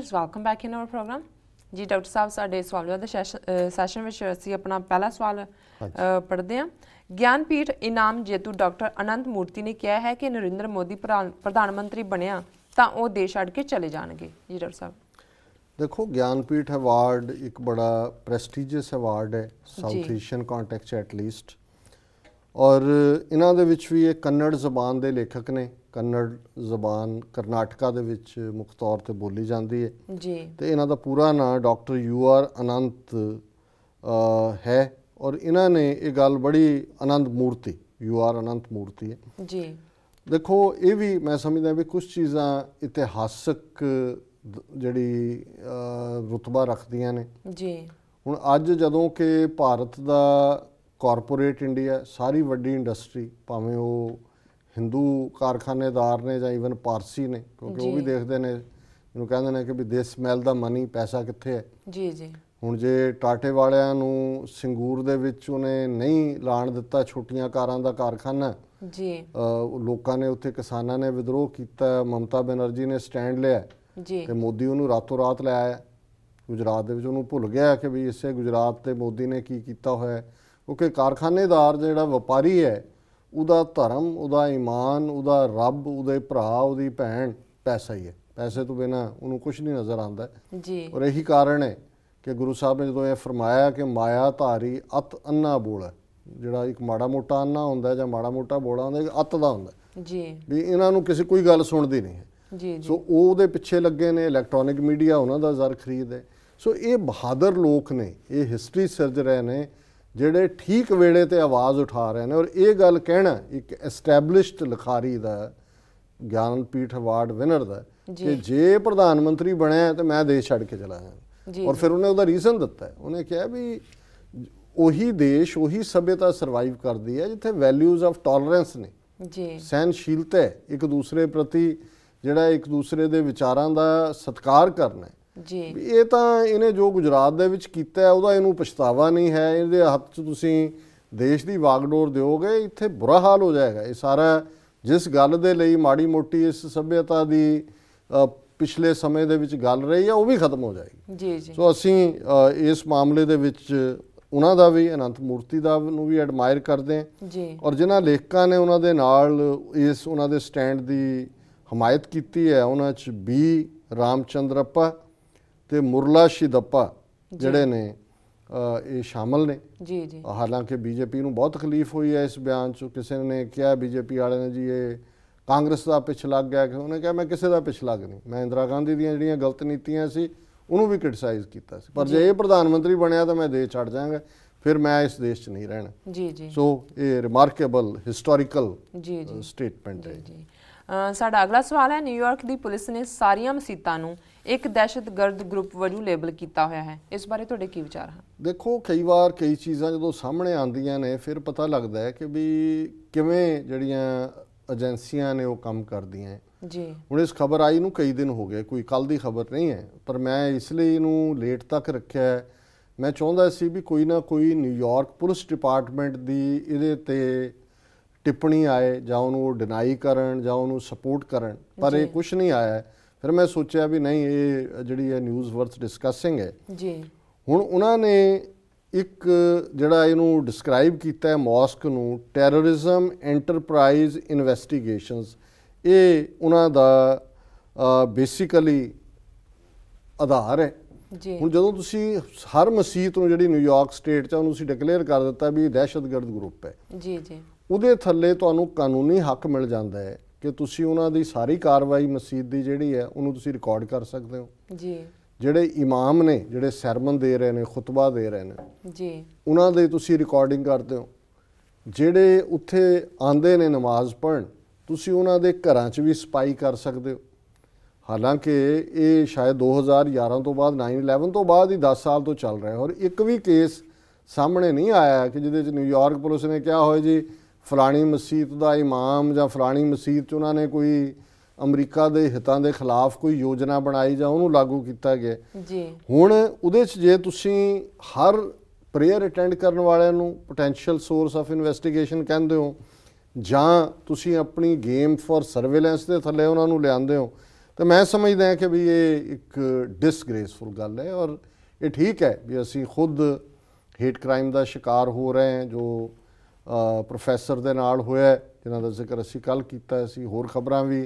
viewers welcome back in our program ਜੀ doctor ਸਾਹਿਬ ਸਾਡੇ ਜਵਾਬ ਦਾ ਸੈਸ਼ਨ ਵਿੱਚ ਅਸੀਂ ਆਪਣਾ ਪਹਿਲਾ ਸਵਾਲ ਪੜ੍ਹਦੇ ਹਾਂ ਗਿਆਨਪੀਠ ਇਨਾਮ ਜੇਤੂ ਡਾਕਟਰ ਅਨੰਤ ਮੂਰਤੀ ਨੇ ਕਿਹਾ ਹੈ ਕਿ ਨਰਿੰਦਰ ਮੋਦੀ ਪ੍ਰਧਾਨ ਮੰਤਰੀ ਬਣਿਆ ਤਾਂ ਉਹ ਦੇਸ਼ ਛੱਡ ਕੇ ਚਲੇ ਜਾਣਗੇ ਜੀ ਡਾਕਟਰ ਸਾਹਿਬ ਦੇਖੋ ਗਿਆਨਪੀਠ ਅਵਾਰਡ ਇੱਕ ਬੜਾ ਪ੍ਰੈਸਟੀਜੀਅਸ ਅਵਾਰਡ ਹੈ South Asian context at least ਔਰ ਇਹਨਾਂ ਦੇ ਵਿੱਚ ਵੀ ਇਹ ਕੰਨੜ ਜ਼ਬਾਨ ਦੇ ਲੇਖਕ ਨੇ ਕੰਨੜ ਜ਼ਬਾਨ ਕਰਨਾਟਕਾ ਦੇ ਵਿੱਚ ਮੁੱਖ ਤੌਰ ਤੇ ਬੋਲੀ ਜਾਂਦੀ ਹੈ ਜੀ ਤੇ ਇਹਨਾਂ ਦਾ ਪੂਰਾ ਨਾਮ ਡਾਕਟਰ ਯੂ ਆਰ ਅਨੰਤ ਹੈ ਔਰ ਇਹਨਾਂ ਨੇ ਇਹ ਗੱਲ ਬੜੀ ਆਨੰਦ ਮੂਰਤੀ ਯੂ ਆਰ ਅਨੰਤ ਮੂਰਤੀ ਹੈ ਜੀ ਦੇਖੋ ਇਹ ਵੀ ਮੈਂ ਸਮਝਦਾ ਵੀ ਕੁਝ ਚੀਜ਼ਾਂ ਇਤਿਹਾਸਕ ਜਿਹੜੀ ਰੁਤਬਾ ਰੱਖਦੀਆਂ ਨੇ ਜੀ ਹੁਣ ਅੱਜ ਜਦੋਂ ਕਿ ਭਾਰਤ ਦਾ ਕਾਰਪੋਰੇਟ ਇੰਡੀਆ ਸਾਰੀ ਵੱਡੀ ਇੰਡਸਟਰੀ ਭਾਵੇਂ ਉਹ ਹਿੰਦੂ ਕਾਰਖਾਨੇਦਾਰ ਨੇ ਜਾਂ ਇਵਨ ਪਾਰਸੀ ਨੇ ਕਿਉਂਕਿ ਉਹ ਵੀ ਦੇਖਦੇ ਨੇ ਜਿਹਨੂੰ ਕਹਿੰਦੇ ਨੇ ਕਿ ਵੀ ਦੇ ਸਮੈਲ ਦਾ ਮਨੀ ਪੈਸਾ ਕਿੱਥੇ ਹੈ ਜੀ ਜੀ ਹੁਣ ਜੇ ਟਾਟੇ ਵਾਲਿਆਂ ਨੂੰ ਸਿੰਗੂਰ ਦੇ ਵਿੱਚ ਉਹਨੇ ਨਹੀਂ ਲਾਣ ਦਿੱਤਾ ਛੋਟੀਆਂ ਕਾਰਾਂ ਦਾ ਕਾਰਖਾਨਾ ਜੀ ਲੋਕਾਂ ਨੇ ਉੱਥੇ ਕਿਸਾਨਾਂ ਨੇ ਵਿਦਰੋਹ ਕੀਤਾ ਮਮਤਾ ਬੈਨਰਜੀ ਨੇ ਸਟੈਂਡ ਲਿਆ ਜੀ ਤੇ ਮੋਦੀ ਉਹਨੂੰ ਰਾਤੋਂ ਰਾਤ ਲੈ ਆਇਆ ਗੁਜਰਾਤ ਦੇ ਵਿੱਚ ਉਹਨੂੰ ਭੁੱਲ ਗਿਆ ਕਿ ਵੀ ਇਸੇ ਗੁਜਰਾਤ ਤੇ ਮੋਦੀ ਨੇ ਕੀ ਕੀਤਾ ਹੋਇਆ ਕਿਉਂਕਿ ਕਾਰਖਾਨੇਦਾਰ ਜਿਹੜਾ ਵਪਾਰੀ ਹੈ ਉਹਦਾ ਧਰਮ ਉਹਦਾ ਈਮਾਨ ਉਹਦਾ ਰੱਬ ਉਹਦੇ ਭਰਾ ਉਹਦੀ ਭੈਣ ਪੈਸਾ ਹੀ ਹੈ ਪੈਸੇ ਤੋਂ ਬਿਨਾ ਉਹਨੂੰ ਕੁਝ ਨਹੀਂ ਨਜ਼ਰ ਆਉਂਦਾ ਜੀ ਔਰ ਇਹੀ ਕਾਰਨ ਹੈ ਕਿ ਗੁਰੂ ਸਾਹਿਬ ਨੇ ਜਦੋਂ ਇਹ ਫਰਮਾਇਆ ਕਿ ਮਾਇਆ ਧਾਰੀ ਅਤ ਅੰਨਾ ਬੋਲਾ ਜਿਹੜਾ ਇੱਕ ਮਾੜਾ ਮੋਟਾ ਅੰਨਾ ਹੁੰਦਾ ਜਾਂ ਮਾੜਾ ਮੋਟਾ ਬੋਲਾ ਹੁੰਦਾ ਅਤ ਦਾ ਹੁੰਦਾ ਜੀ ਵੀ ਇਹਨਾਂ ਨੂੰ ਕਿਸੇ ਕੋਈ ਗੱਲ ਸੁਣਦੀ ਨਹੀਂ ਹੈ ਜੀ ਜੀ ਸੋ ਉਹਦੇ ਪਿੱਛੇ ਲੱਗੇ ਨੇ ਇਲੈਕਟ੍ਰੋਨਿਕ ਮੀਡੀਆ ਉਹਨਾਂ ਦਾ ਜ਼ਰ ਖਰੀਦ ਹੈ ਸੋ ਇਹ ਬਹਾਦਰ ਲੋਕ ਨੇ ਇਹ ਹਿਸਟਰੀ ਸਿਰਜ ਰਹੇ ਨੇ ਜਿਹੜੇ ਠੀਕ ਵੇਲੇ ਤੇ ਆਵਾਜ਼ ਉਠਾ ਰਹੇ ਨੇ ਔਰ ਇਹ ਗੱਲ ਕਹਿਣਾ ਇੱਕ ਐਸਟੈਬਲਿਸ਼ਡ ਲਖਾਰੀ ਦਾ ਗਿਆਨਪੀਠ ਅਵਾਰਡ ਵਿਨਰ ਦਾ ਕਿ ਜੇ ਪ੍ਰਧਾਨ ਮੰਤਰੀ ਬਣਿਆ ਤੇ ਮੈਂ ਦੇਸ਼ ਛੱਡ ਕੇ ਚਲਾ ਜਾਵਾਂ ਔਰ ਫਿਰ ਉਹਨੇ ਉਹਦਾ ਰੀਜ਼ਨ ਦਿੱਤਾ ਉਹਨੇ ਕਿਹਾ ਵੀ ਉਹੀ ਦੇਸ਼ ਉਹੀ ਸਭਿਅਤਾ ਸਰਵਾਈਵ ਕਰਦੀ ਹੈ ਜਿੱਥੇ ਵੈਲਿਊਜ਼ ਆਫ ਟੋਲਰੈਂਸ ਨੇ ਜੀ ਸਹਿਨਸ਼ੀਲਤਾ ਇੱਕ ਦੂਸਰੇ ਪ੍ਰਤੀ ਜਿਹੜਾ ਇੱਕ ਦੂਸਰੇ ਦੇ ਵਿਚਾਰਾਂ ਦਾ ਸਤਿਕਾਰ ਕਰਨਾ ਜੀ ਇਹ ਤਾਂ ਇਹਨੇ ਜੋ ਗੁਜਰਾਤ ਦੇ ਵਿੱਚ ਕੀਤਾ ਹੈ ਉਹਦਾ ਇਹਨੂੰ ਪਛਤਾਵਾ ਨਹੀਂ ਹੈ ਇਹਦੇ ਹੱਥ 'ਚ ਤੁਸੀਂ ਦੇਸ਼ ਦੀ ਵਾਗਡੋਰ ਦਿਓਗੇ ਇੱਥੇ ਬੁਰਾ ਹਾਲ ਹੋ ਜਾਏਗਾ ਇਹ ਸਾਰਾ ਜਿਸ ਗੱਲ ਦੇ ਲਈ ਮਾੜੀ ਮੋਟੀ ਇਸ ਸਭਿਅਤਾ ਦੀ ਪਿਛਲੇ ਸਮੇਂ ਦੇ ਵਿੱਚ ਗੱਲ ਰਹੀ ਹੈ ਉਹ ਵੀ ਖਤਮ ਹੋ ਜਾਏਗੀ ਜੀ ਜੀ ਸੋ ਅਸੀਂ ਇਸ ਮਾਮਲੇ ਦੇ ਵਿੱਚ ਉਹਨਾਂ ਦਾ ਵੀ ਅਨੰਤ ਮੂਰਤੀ ਦਾ ਨੂੰ ਵੀ ਐਡਮਾਇਰ ਕਰਦੇ ਹਾਂ ਜੀ ਔਰ ਜਿਨ੍ਹਾਂ ਲੇਖਕਾਂ ਨੇ ਉਹਨਾਂ ਦੇ ਨਾਲ ਇਸ ਉਹਨਾਂ ਦੇ ਸਟੈਂਡ ਦੀ ਹਮਾਇਤ ਕੀਤੀ ਹੈ ਉਹਨਾਂ 'ਚ ਵੀ ਰਾਮਚੰਦਰਪਾ ਤੇ ਮੁਰਲਾ ਸ਼ਿਦੱਪਾ ਜਿਹੜੇ ਨੇ ਇਹ ਸ਼ਾਮਲ ਨੇ ਜੀ ਜੀ ਹਾਲਾਂਕਿ ਬੀਜੇਪੀ ਨੂੰ ਬਹੁਤ ਤਕਲੀਫ ਹੋਈ ਹੈ ਇਸ ਬਿਆਨ 'ਚ ਕਿਸੇ ਨੇ ਕਿਹਾ ਬੀਜੇਪੀ ਵਾਲਿਆਂ ਨੇ ਜੀ ਇਹ ਕਾਂਗਰਸ ਦਾ ਪਿੱਛ ਲੱਗ ਗਿਆ ਕਿ ਉਹਨੇ ਕਿਹਾ ਮੈਂ ਕਿਸੇ ਦਾ ਪਿੱਛ ਲੱਗ ਨਹੀਂ ਮੈਂ ਇੰਦਰਾ ਗਾਂਧੀ ਦੀਆਂ ਜਿਹੜੀਆਂ ਗਲਤ ਨੀਤੀਆਂ ਸੀ ਉਹਨੂੰ ਵੀ ਕ੍ਰਿਟਿਸਾਈਜ਼ ਕੀਤਾ ਸੀ ਪਰ ਜੇ ਇਹ ਪ੍ਰਧਾਨ ਮੰਤਰੀ ਬਣਿਆ ਤਾਂ ਮੈਂ ਦੇਸ਼ ਛੱਡ ਜਾਵਾਂਗਾ ਫਿਰ ਮੈਂ ਇਸ ਦੇਸ਼ 'ਚ ਨਹੀਂ ਰਹਿਣਾ ਜੀ ਜੀ ਸੋ ਇਹ ਰਿਮਾਰਕੇਬਲ ਹਿਸਟੋਰੀਕਲ ਜੀ ਜੀ ਸਟੇਟਮੈਂਟ ਹੈ ਜੀ ਸਾਡਾ ਅਗਲਾ ਸਵਾਲ ਹੈ ਨਿਊਯਾਰਕ ਦੀ ਪੁਲਿਸ ਨੇ ਸਾਰੀਆਂ ਮਸੀਤਾਂ ਨੂੰ ਇੱਕ ਦਹਿਸ਼ਤਗਰਦ ਗਰੁੱਪ ਵਜੋਂ ਲੇਬਲ ਕੀਤਾ ਹੋਇਆ ਹੈ ਇਸ ਬਾਰੇ ਤੁਹਾਡੇ ਕੀ ਵਿਚਾਰ ਹਨ ਦੇਖੋ ਕਈ ਵਾਰ ਕਈ ਚੀਜ਼ਾਂ ਜਦੋਂ ਸਾਹਮਣੇ ਆਉਂਦੀਆਂ ਨੇ ਫਿਰ ਪਤਾ ਲੱਗਦਾ ਹੈ ਕਿ ਵੀ ਕਿਵੇਂ ਜਿਹੜੀਆਂ ਏਜੰਸੀਆਂ ਨੇ ਉਹ ਕੰਮ ਕਰਦੀਆਂ ਜੀ ਹੁਣ ਇਸ ਖਬਰ ਆਈ ਨੂੰ ਕਈ ਦਿਨ ਹੋ ਗਏ ਕੋਈ ਕੱਲ ਦੀ ਖਬਰ ਨਹੀਂ ਹੈ ਪਰ ਮੈਂ ਇਸ ਲਈ ਇਹਨੂੰ ਲੇਟ ਤੱਕ ਰੱਖਿਆ ਮੈਂ ਚਾਹੁੰਦਾ ਸੀ ਵੀ ਕੋਈ ਨਾ ਕੋਈ ਨਿਊਯਾਰਕ ਪੁਲਿਸ ਡਿਪਾਰਟਮੈਂਟ ਦੀ ਇਹਦੇ ਤੇ ਟਿੱਪਣੀ ਆਏ ਜਾਂ ਉਹਨੂੰ ਡਿਨਾਈ ਕਰਨ ਜਾਂ ਉਹਨੂੰ ਸਪੋਰਟ ਕਰਨ ਪਰ ਇਹ ਕੁਝ ਨਹੀਂ ਆਇਆ ਫਿਰ ਮੈਂ ਸੋਚਿਆ ਵੀ ਨਹੀਂ ਇਹ ਜਿਹੜੀ ਹੈ ਨਿਊਜ਼ ਵਰਥ ਡਿਸਕਸਿੰਗ ਹੈ ਜੀ ਹੁਣ ਉਹਨਾਂ ਨੇ ਇੱਕ ਜਿਹੜਾ ਇਹਨੂੰ ਡਿਸਕ੍ਰਾਈਬ ਕੀਤਾ ਹੈ ਮਾਸਕ ਨੂੰ ਟੈਰਰਿਜ਼ਮ ਐਂਟਰਪ੍ਰਾਈਜ਼ ਇਨਵੈਸਟੀਗੇਸ਼ਨਸ ਇਹ ਉਹਨਾਂ ਦਾ ਬੇਸਿਕਲੀ ਆਧਾਰ ਹੈ ਜੀ ਹੁਣ ਜਦੋਂ ਤੁਸੀਂ ਹਰ ਮਸਜਿਦ ਨੂੰ ਜਿਹੜੀ ਨਿਊਯਾਰਕ ਸਟੇਟ ਚ ਉਹਨੂੰ ਤੁਸੀਂ ਡਿਕਲੇਅਰ ਕਰ ਦਿੱਤਾ ਵੀ ਦਹਿਸ਼ਤਗਰਦ ਗਰੁੱਪ ਹੈ ਜੀ ਜੀ ਉਹਦੇ ਥੱਲੇ ਤੁਹਾਨੂੰ ਕਾਨੂੰਨੀ ਹੱਕ ਮਿਲ ਜਾਂਦਾ ਹੈ ਕਿ ਤੁਸੀਂ ਉਹਨਾਂ ਦੀ ਸਾਰੀ ਕਾਰਵਾਈ ਮਸਜਿਦ ਦੀ ਜਿਹੜੀ ਹੈ ਉਹਨੂੰ ਤੁਸੀਂ ਰਿਕਾਰਡ ਕਰ ਸਕਦੇ ਹੋ ਜੀ ਜਿਹੜੇ ਇਮਾਮ ਨੇ ਜਿਹੜੇ ਸਰਮਨ ਦੇ ਰਹੇ ਨੇ ਖੁਤਬਾ ਦੇ ਰਹੇ ਨੇ ਜੀ ਉਹਨਾਂ ਦੇ ਤੁਸੀਂ ਰਿਕਾਰਡਿੰਗ ਕਰਦੇ ਹੋ ਜਿਹੜੇ ਉੱਥੇ ਆਂਦੇ ਨੇ ਨਮਾਜ਼ ਪੜਨ ਤੁਸੀਂ ਉਹਨਾਂ ਦੇ ਘਰਾਂ 'ਚ ਵੀ ਸਪਾਈ ਕਰ ਸਕਦੇ ਹੋ ਹਾਲਾਂਕਿ ਇਹ ਸ਼ਾਇਦ 2011 ਤੋਂ ਬਾਅਦ 9/11 ਤੋਂ ਬਾਅਦ ਹੀ 10 ਸਾਲ ਤੋਂ ਚੱਲ ਰਿਹਾ ਹੈ ਔਰ ਇੱਕ ਵੀ ਕੇਸ ਸਾਹਮਣੇ ਨਹੀਂ ਆਇਆ ਕਿ ਜਿਹਦੇ 'ਚ ਨਿਊਯਾਰਕ ਪੁਲਿਸ ਨੇ ਕਿਹਾ ਹੋਏ ਜੀ ਫਲਾਣੀ ਮਸਜਿਦ ਦਾ ਇਮਾਮ ਜਾਂ ਫਲਾਣੀ ਮਸਜਿਦ 'ਚ ਉਹਨਾਂ ਨੇ ਕੋਈ ਅਮਰੀਕਾ ਦੇ ਹਿੱਤਾਂ ਦੇ ਖਿਲਾਫ ਕੋਈ ਯੋਜਨਾ ਬਣਾਈ ਜਾਂ ਉਹਨੂੰ ਲਾਗੂ ਕੀਤਾ ਗਿਆ ਜੀ ਹੁਣ ਉਹਦੇ 'ਚ ਜੇ ਤੁਸੀਂ ਹਰ ਪ੍ਰੇਅਰ ਅਟੈਂਡ ਕਰਨ ਵਾਲਿਆਂ ਨੂੰ ਪੋਟੈਂਸ਼ੀਅਲ ਸੋਰਸ ਆਫ ਇਨਵੈਸਟੀਗੇਸ਼ਨ ਕਹਿੰਦੇ ਹੋ ਜਾਂ ਤੁਸੀਂ ਆਪਣੀ ਗੇਮ ਫॉर ਸਰਵੇਲੈਂਸ ਦੇ ਥੱਲੇ ਉਹਨਾਂ ਨੂੰ ਲਿਆਉਂਦੇ ਹੋ ਤਾਂ ਮੈਂ ਸਮਝਦਾ ਹਾਂ ਕਿ ਵੀ ਇਹ ਇੱਕ ਡਿਸਗ੍ਰੇਸਫੁਲ ਗੱਲ ਹੈ ਔਰ ਇਹ ਠੀਕ ਹੈ ਵੀ ਅਸੀਂ ਖੁਦ ਹੇਟ ਕ੍ਰਾਈਮ ਦਾ ਸ਼ਿਕਾਰ ਹੋ ਰਹੇ ਹਾਂ ਜੋ ਪ੍ਰੋਫੈਸਰ ਦੇ ਨਾਲ ਹੋਇਆ ਜਿਨ੍ਹਾਂ ਦਾ ਜ਼ਿਕਰ ਅਸੀਂ ਕੱਲ ਕੀਤਾ ਸੀ ਹੋਰ ਖਬਰਾਂ ਵੀ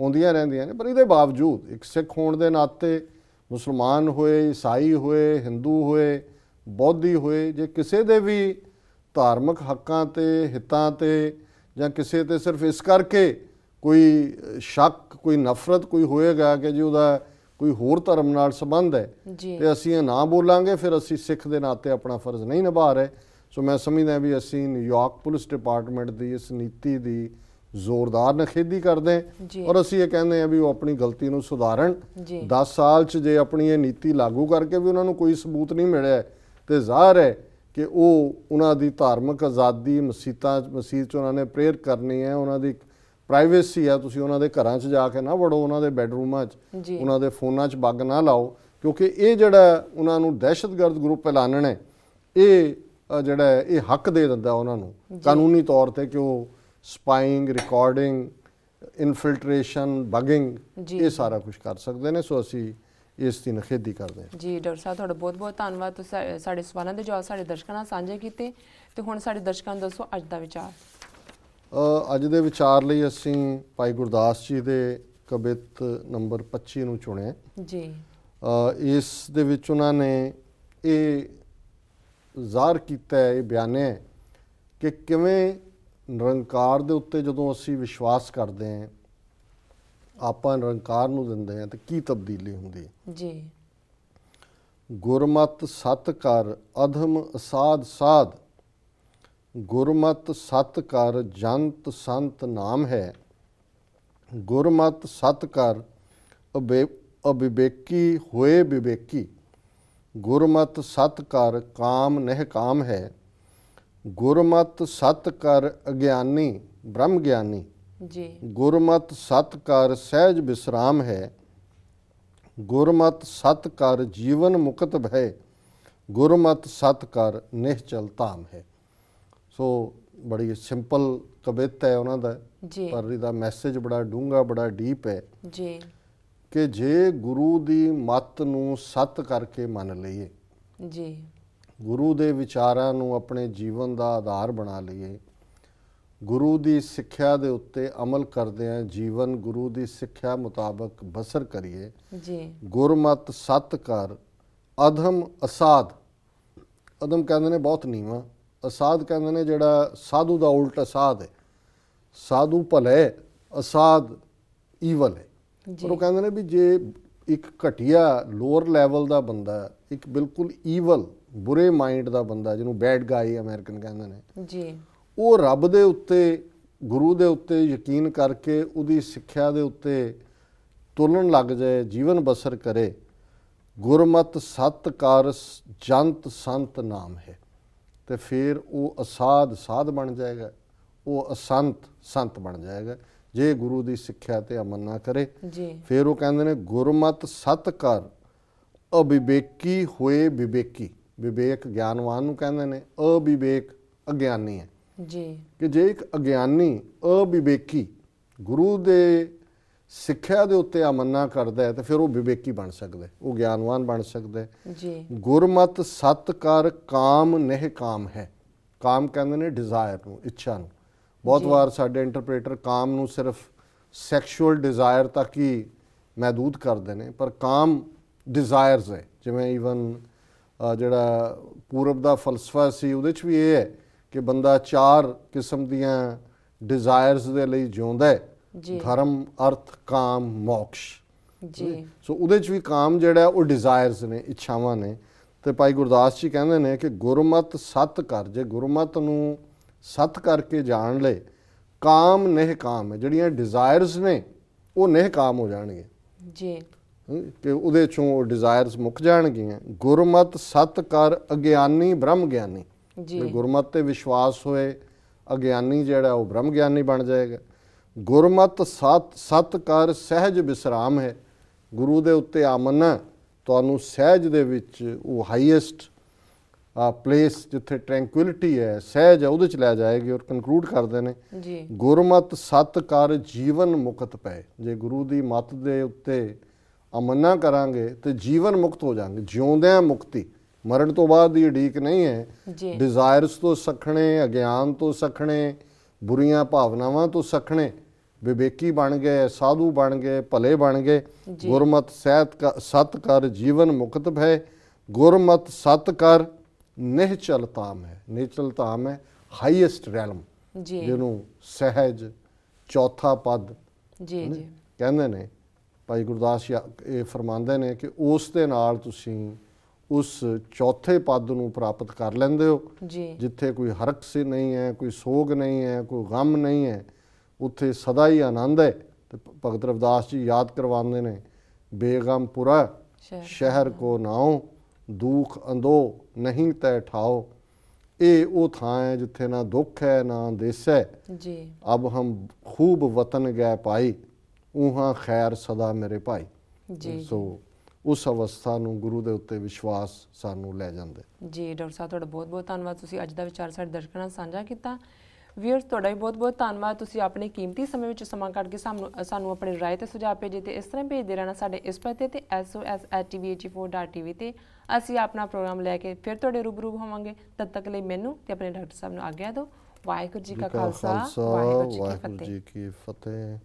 ਆਉਂਦੀਆਂ ਰਹਿੰਦੀਆਂ ਨੇ ਪਰ ਇਹਦੇ ਬਾਵਜੂਦ ਇੱਕ ਸਿੱਖ ਹੋਣ ਦੇ ਨਾਤੇ ਮੁਸਲਮਾਨ ਹੋਏ ਈਸਾਈ ਹੋਏ ਹਿੰਦੂ ਹੋਏ ਬੌਧੀ ਹੋਏ ਜੇ ਕਿਸੇ ਦੇ ਵੀ ਧਾਰਮਿਕ ਹੱਕਾਂ ਤੇ ਹਿੱਤਾਂ ਤੇ ਜਾਂ ਕਿਸੇ ਤੇ ਸਿਰਫ ਇਸ ਕਰਕੇ ਕੋਈ ਸ਼ੱਕ ਕੋਈ ਨਫ਼ਰਤ ਕੋਈ ਹੋਏਗਾ ਕਿ ਜੀ ਉਹਦਾ ਕੋਈ ਹੋਰ ਧਰਮ ਨਾਲ ਸੰਬੰਧ ਹੈ ਤੇ ਅਸੀਂ ਇਹ ਨਾ ਬੋਲਾਂਗੇ ਫਿਰ ਅਸੀਂ ਸਿੱਖ ਦੇ ਨਾਤੇ ਆਪਣਾ ਫਰਜ਼ ਨਹੀਂ ਨਿਭਾ ਰਹੇ ਸੋ ਮੈਂ ਸਮਝਦਾ ਵੀ ਅਸੀਂ ਨਿਊਯਾਰਕ ਪੁਲਿਸ ਡਿਪਾਰਟਮੈਂਟ ਦੀ ਇਸ ਨੀਤੀ ਦੀ ਜ਼ੋਰਦਾਰ ਨਖੇਦੀ ਕਰਦੇ ਹਾਂ ਔਰ ਅਸੀਂ ਇਹ ਕਹਿੰਦੇ ਹਾਂ ਵੀ ਉਹ ਆਪਣੀ ਗਲਤੀ ਨੂੰ ਸੁਧਾਰਨ 10 ਸਾਲ 'ਚ ਜੇ ਆਪਣੀ ਇਹ ਨੀਤੀ ਲਾਗੂ ਕਰਕੇ ਵੀ ਉਹਨਾਂ ਨੂੰ ਕੋਈ ਸਬੂਤ ਨਹੀਂ ਮਿਲਿਆ ਤੇ ਜ਼ਾਹਰ ਹੈ ਕਿ ਉਹ ਉਹਨਾਂ ਦੀ ਧਾਰਮਿਕ ਆਜ਼ਾਦੀ ਮਸੀਤਾਂ ਮਸੀਤ 'ਚ ਉਹਨਾਂ ਨੇ ਪ੍ਰੇਅਰ ਕਰਨੀ ਹੈ ਉਹਨਾਂ ਦੀ ਪ੍ਰਾਈਵੇਸੀ ਆ ਤੁਸੀਂ ਉਹਨਾਂ ਦੇ ਘਰਾਂ 'ਚ ਜਾ ਕੇ ਨਾ ਵੜੋ ਉਹਨਾਂ ਦੇ ਬੈੱਡਰੂਮਾਂ 'ਚ ਉਹਨਾਂ ਦੇ ਫੋਨਾਂ 'ਚ ਬੱਗ ਨਾ ਲਾਓ ਕਿਉਂਕਿ ਇਹ ਜਿਹੜਾ ਉਹਨਾਂ ਨੂੰ ਦਹਿਸ਼ਤਗਰਦ ਗਰੁੱਪ ਐਲਾਨਣਾ ਹੈ ਇਹ ਜਿਹੜਾ ਇਹ ਹੱਕ ਦੇ ਦਿੰਦਾ ਉਹਨਾਂ ਨੂੰ ਕਾਨੂੰਨੀ ਤੌਰ ਤੇ ਕਿ ਉਹ ਸਪਾਈਂਗ ਰਿਕਾਰਡਿੰਗ ਇਨਫਿਲਟ੍ਰੇਸ਼ਨ ਬਗਿੰਗ ਇਹ ਸਾਰਾ ਕੁਝ ਕਰ ਸਕਦੇ ਨੇ ਸੋ ਅਸੀਂ ਇਸ ਦੀ ਨਖੇਦੀ ਕਰਦੇ ਹਾਂ ਜੀ ਡਾਕਟਰ ਸਾਹਿਬ ਤੁਹਾਡਾ ਬਹੁਤ ਬਹੁਤ ਧੰਨਵਾਦ ਤੁਸੀਂ ਸਾਡੇ ਸਵਾਲਾਂ ਦੇ ਜਵਾਬ ਸਾਡੇ ਦਰਸ਼ਕਾਂ ਨਾਲ ਸਾਂਝੇ ਕੀਤੇ ਤੇ ਹੁਣ ਸਾਡੇ ਦਰਸ਼ਕਾਂ ਨੂੰ ਦੱਸੋ ਅੱਜ ਦਾ ਵਿਚਾਰ ਅੱਜ ਦੇ ਵਿਚਾਰ ਲਈ ਅਸੀਂ ਭਾਈ ਗੁਰਦਾਸ ਜੀ ਦੇ ਕਵਿਤ ਨੰਬਰ 25 ਨੂੰ ਚੁਣਿਆ ਜੀ ਇਸ ਦੇ ਵਿੱਚ ਉਹਨਾਂ ਨੇ ਇਹ ਜ਼ਾਹਰ ਕੀਤਾ ਹੈ ਇਹ ਬਿਆਨੇ ਕਿ ਕਿਵੇਂ ਨਿਰੰਕਾਰ ਦੇ ਉੱਤੇ ਜਦੋਂ ਅਸੀਂ ਵਿਸ਼ਵਾਸ ਕਰਦੇ ਹਾਂ ਆਪਾਂ ਨਿਰੰਕਾਰ ਨੂੰ ਦਿੰਦੇ ਹਾਂ ਤਾਂ ਕੀ ਤਬਦੀਲੀ ਹੁੰਦੀ ਹੈ ਜੀ ਗੁਰਮਤ ਸਤ ਕਰ ਅਧਮ ਸਾਧ ਸਾਧ ਗੁਰਮਤ ਸਤ ਕਰ ਜੰਤ ਸੰਤ ਨਾਮ ਹੈ ਗੁਰਮਤ ਸਤ ਕਰ ਅਬਿਵੇਕੀ ਹੋਏ ਵਿਵੇਕੀ ਗੁਰਮਤ ਸਤ ਕਰ ਕਾਮ ਨਹਿ ਕਾਮ ਹੈ ਗੁਰਮਤ ਸਤ ਕਰ ਅਗਿਆਨੀ ਬ੍ਰਹਮ ਗਿਆਨੀ ਜੀ ਗੁਰਮਤ ਸਤ ਕਰ ਸਹਿਜ ਵਿਸਰਾਮ ਹੈ ਗੁਰਮਤ ਸਤ ਕਰ ਜੀਵਨ ਮੁਕਤ ਭੈ ਗੁਰਮਤ ਸਤ ਕਰ ਨਿਹਚਲ ਧਾਮ ਹੈ ਸੋ ਬੜੀ ਸਿੰਪਲ ਕਵਿਤਾ ਹੈ ਉਹਨਾਂ ਦਾ ਜੀ ਪਰ ਇਹਦਾ ਮੈਸੇਜ ਬੜਾ ਡੂੰਗਾ ਬੜਾ ਡੀਪ ਹੈ ਜੀ ਕਿ ਜੇ ਗੁਰੂ ਦੀ ਮੱਤ ਨੂੰ ਸਤ ਕਰਕੇ ਮੰਨ ਲਈਏ ਜੀ ਗੁਰੂ ਦੇ ਵਿਚਾਰਾਂ ਨੂੰ ਆਪਣੇ ਜੀਵਨ ਦਾ ਆਧਾਰ ਬਣਾ ਲਈਏ ਗੁਰੂ ਦੀ ਸਿੱਖਿਆ ਦੇ ਉੱਤੇ ਅਮਲ ਕਰਦੇ ਆਂ ਜੀਵਨ ਗੁਰੂ ਦੀ ਸਿੱਖਿਆ ਮੁਤਾਬਕ ਬਸਰ ਕਰੀਏ ਜੀ ਗੁਰਮਤ ਸਤ ਕਰ ਅਧਮ ਅਸਾਦ ਅਧਮ ਕਹਿੰਦੇ ਨੇ ਬਹੁਤ ਨੀਵਾ ਅਸਾਦ ਕਹਿੰਦੇ ਨੇ ਜਿਹੜਾ ਸਾਧੂ ਦਾ ਉਲਟ ਅਸਾਦ ਹੈ ਸਾਧੂ ਭਲੇ ਅਸਾਦ ਈਵਲ ਹੈ ਪਰ ਉਹ ਕਹਿੰਦੇ ਨੇ ਵੀ ਜੇ ਇੱਕ ਘਟਿਆ ਲੋਅਰ ਲੈਵਲ ਦਾ ਬੰਦਾ ਇੱਕ ਬਿਲਕੁਲ ਈਵਲ ਬੁਰੇ ਮਾਈਂਡ ਦਾ ਬੰਦਾ ਜਿਹਨੂੰ ਬੈਡ ਗਾਈ ਅਮਰੀਕਨ ਕਹਿੰਦੇ ਨੇ ਜੀ ਉਹ ਰੱਬ ਦੇ ਉੱਤੇ ਗੁਰੂ ਦੇ ਉੱਤੇ ਯਕੀਨ ਕਰਕੇ ਉਹਦੀ ਸਿੱਖਿਆ ਦੇ ਉੱਤੇ ਤੁਲਣ ਲੱਗ ਜਾਏ ਜੀਵਨ ਬਸਰ ਕਰੇ ਗੁਰਮਤ ਸਤ ਕਾਰਸ ਜੰਤ ਸੰਤ ਨਾਮ ਹੈ ਤੇ ਫਿਰ ਉਹ ਅਸਾਧ ਸਾਧ ਬਣ ਜਾਏਗਾ ਉਹ ਅਸੰਤ ਸੰਤ ਬਣ ਜਾਏਗਾ ਜੇ ਗੁਰੂ ਦੀ ਸਿੱਖਿਆ ਤੇ ਅਮਲ ਨਾ ਕਰੇ ਜੀ ਫਿਰ ਉਹ ਕਹਿੰਦੇ ਨੇ ਗੁਰਮਤ ਸਤ ਕਰ ਅਵਿਵੇਕੀ ਹੋਏ ਵਿਵੇਕੀ ਵਿਵੇਕ ਗਿਆਨਵਾਨ ਨੂੰ ਕਹਿੰਦੇ ਨੇ ਅਵਿਵੇਕ ਅਗਿਆਨੀ ਹੈ ਜੀ ਕਿ ਜੇ ਇੱਕ ਅਗਿਆਨੀ ਅਵਿਵੇਕੀ ਗੁਰੂ ਦੇ ਸਿੱਖਿਆ ਦੇ ਉੱਤੇ ਅਮੰਨਾ ਕਰਦਾ ਹੈ ਤਾਂ ਫਿਰ ਉਹ ਵਿਵੇਕੀ ਬਣ ਸਕਦਾ ਹੈ ਉਹ ਗਿਆਨਵਾਨ ਬਣ ਸਕਦਾ ਹੈ ਜੀ ਗੁਰਮਤ ਸਤ ਕਰ ਕਾਮ ਨਹਿ ਕਾਮ ਹੈ ਕਾਮ ਕਹਿੰਦੇ ਨੇ ਡਿਜ਼ਾਇਰ ਨੂੰ ਇੱਛਾ ਨੂੰ ਬਹੁਤ ਵਾਰ ਸਾਡੇ ਇੰਟਰਪ੍ਰੀਟਰ ਕਾਮ ਨੂੰ ਸਿਰਫ ਸੈਕਸ਼ੂਅਲ ਡਿਜ਼ਾਇਰ ਤੱਕ ਹੀ ਮਹਦੂਦ ਕਰਦੇ ਨੇ ਪਰ ਕਾਮ ਡਿਜ਼ਾਇਰਸ ਹੈ ਜਿਵੇਂ ਇਵਨ ਜਿਹੜਾ ਪੂਰਬ ਦਾ ਫਲਸਫਾ ਸੀ ਉਹਦੇ ਚ ਵੀ ਇਹ ਹੈ ਕਿ ਬੰਦਾ ਚਾਰ ਕਿਸਮ ਦੀਆਂ ਡਿਜ਼ਾਇਰਸ ਦੇ ਲਈ ਜਿਉਂਦਾ ਹੈ ਧਰਮ ਅਰਥ ਕਾਮ ਮੋਕਸ਼ ਜੀ ਸੋ ਉਹਦੇ ਚ ਵੀ ਕਾਮ ਜਿਹੜਾ ਉਹ ਡਿਜ਼ਾਇਰਸ ਨੇ ਇੱਛਾਵਾਂ ਨੇ ਤੇ ਭਾਈ ਗੁਰਦਾਸ ਜੀ ਕਹਿੰਦੇ ਨੇ ਕਿ ਗੁਰਮਤ ਸਤ ਕਰ ਜੇ ਗੁਰਮਤ ਨੂੰ ਸਤ ਕਰਕੇ ਜਾਣ ਲੈ ਕਾਮ ਨਹਿ ਕਾਮ ਹੈ ਜਿਹੜੀਆਂ ਡਿਜ਼ਾਇਰਸ ਨੇ ਉਹ ਨਹਿ ਕਾਮ ਹੋ ਜਾਣਗੇ ਜੀ ਕਿ ਉਹਦੇ ਚੋਂ ਉਹ ਡਿਜ਼ਾਇਰਸ ਮੁੱਕ ਜਾਣਗੀਆਂ ਗੁਰਮਤ ਸਤ ਕਰ ਅਗਿਆਨੀ ਬ੍ਰਹਮ ਗਿਆਨੀ ਜੀ ਗੁਰਮਤ ਤੇ ਵਿਸ਼ਵਾਸ ਹੋਏ ਅਗਿਆਨੀ ਜਿਹੜਾ ਉਹ ਬ੍ਰਹਮ ਗਿਆਨੀ ਬਣ ਜਾਏਗਾ ਗੁਰਮਤ ਸਤ ਸਤ ਕਰ ਸਹਿਜ ਵਿਸਰਾਮ ਹੈ ਗੁਰੂ ਦੇ ਉੱਤੇ ਆਮਨ ਤੁਹਾਨੂੰ ਸਹਿਜ ਦੇ ਵਿੱਚ ਉਹ ਹਾਈਐਸਟ ਆ ਪਲੇਸ ਜਿੱਥੇ ਟ੍ਰੈਂਕੁਇਲਿਟੀ ਹੈ ਸਹਿਜ ਹੈ ਉਹਦੇ ਚ ਲੈ ਜਾਏਗੀ ਔਰ ਕਨਕਲੂਡ ਕਰਦੇ ਨੇ ਜੀ ਗੁਰਮਤ ਸਤ ਕਰ ਜੀਵਨ ਮੁਕਤ ਪਏ ਜੇ ਗੁਰੂ ਦੀ ਮਤ ਦੇ ਉੱਤੇ ਅਮਨਾ ਕਰਾਂਗੇ ਤੇ ਜੀਵਨ ਮੁਕਤ ਹੋ ਜਾਾਂਗੇ ਜਿਉਂਦਿਆਂ ਮੁਕਤੀ ਮਰਨ ਤੋਂ ਬਾਅਦ ਦੀ ਢੀਕ ਨਹੀਂ ਹੈ ਡਿਜ਼ਾਇਰਸ ਤੋਂ ਸਖਣੇ ਅਗਿਆਨ ਤੋਂ ਸਖਣੇ ਬੁਰੀਆਂ ਭਾਵਨਾਵਾਂ ਤੋਂ ਸਖਣੇ ਵਿਵੇਕੀ ਬਣ ਗਏ ਸਾਧੂ ਬਣ ਗਏ ਭਲੇ ਬਣ ਗਏ ਗੁਰਮਤ ਸਹਿਤ ਸਤ ਕਰ ਜੀਵਨ ਮੁਕਤ ਭੈ ਗੁਰਮਤ ਸਤ ਕਰ ਨਿਹਚਲ ਤਾਮ ਹੈ ਨਿਹਚਲ ਤਾਮ ਹੈ ਹਾਈਐਸਟ ਰੈਲਮ ਜੀ ਜਿਹਨੂੰ ਸਹਿਜ ਚੌਥਾ ਪਦ ਜੀ ਜੀ ਕਹਿੰਦੇ ਨੇ ਭਾਈ ਗੁਰਦਾਸ ਇਹ ਫਰਮਾਉਂਦੇ ਨੇ ਕਿ ਉਸ ਦੇ ਨਾਲ ਤੁਸੀਂ ਉਸ ਚੌਥੇ ਪਦ ਨੂੰ ਪ੍ਰਾਪਤ ਕਰ ਲੈਂਦੇ ਹੋ ਜਿੱਥੇ ਕੋਈ ਹਰਕ ਸੇ ਨਹੀਂ ਹੈ ਕੋਈ ਸੋਗ ਨਹੀਂ ਹੈ ਕੋਈ ਗਮ ਨਹੀਂ ਹੈ ਉੱਥੇ ਸਦਾ ਹੀ ਆਨੰਦ ਹੈ ਤੇ ਭਗਤ ਰਵਦਾਸ ਜੀ ਯਾਦ ਕਰਵਾਉਂਦੇ ਨੇ ਬੇਗਮਪੁਰਾ ਸ਼ਹਿਰ ਕੋ ਨਾਉ ਦੁੱਖ ਅੰਦੋ ਨਹੀਂ ਤੈ ਠਾਓ ਇਹ ਉਹ ਥਾਂ ਹੈ ਜਿੱਥੇ ਨਾ ਦੁੱਖ ਹੈ ਨਾ ਦੇਸ ਹੈ ਜੀ ਅਬ ਹਮ ਖੂਬ ਵਤਨ ਗਏ ਪਾਈ ਉਹਾਂ ਖੈਰ ਸਦਾ ਮੇਰੇ ਭਾਈ ਜੀ ਸੋ ਉਸ ਅਵਸਥਾ ਨੂੰ ਗੁਰੂ ਦੇ ਉੱਤੇ ਵਿਸ਼ਵਾਸ ਸਾਨੂੰ ਲੈ ਜਾਂਦੇ ਜੀ ਡਾਕਟਰ ਸਾਹਿਬ ਤੁਹਾਡਾ ਬਹੁਤ ਬਹੁਤ ਧੰਨਵਾਦ ਤੁਸੀਂ ਅੱਜ ਦਾ ਵਿਚਾਰ ਸਾਡੇ ਦਰਸ਼ਕਾਂ ਨਾਲ ਸਾਂਝਾ ਕੀਤਾ ਵੀਰ ਤੁਹਾਡਾ ਵੀ ਬਹੁਤ-ਬਹੁਤ ਧੰਨਵਾਦ ਤੁਸੀਂ ਆਪਣੇ ਕੀਮਤੀ ਸਮੇਂ ਵਿੱਚ ਸਮਾਂ ਕੱਢ ਕੇ ਸਾਨੂੰ ਸਾਨੂੰ ਆਪਣੇ ਰਾਏ ਤੇ ਸੁਝਾਅ ਭੇਜੇ ਤੇ ਇਸ ਤਰ੍ਹਾਂ ਭੇਜਦੇ ਰਹਿਣਾ ਸਾਡੇ ਇਸ ਪਤੇ ਤੇ sos@tvh4.tv ਤੇ ਅਸੀਂ ਆਪਣਾ ਪ੍ਰੋਗਰਾਮ ਲੈ ਕੇ ਫਿਰ ਤੁਹਾਡੇ ਰੂਬਰੂ ਹੋਵਾਂਗੇ ਤਦ ਤੱਕ ਲਈ ਮੈਨੂੰ ਤੇ ਆਪਣੇ ਡਾਕਟਰ ਸਾਹਿਬ ਨੂੰ ਆਗਿਆ ਦਿਓ ਵਾਹਿਗੁਰੂ ਜੀ ਕਾ ਖਾਲਸਾ ਵਾਹਿਗੁਰੂ ਜੀ ਕੀ ਫਤਿਹ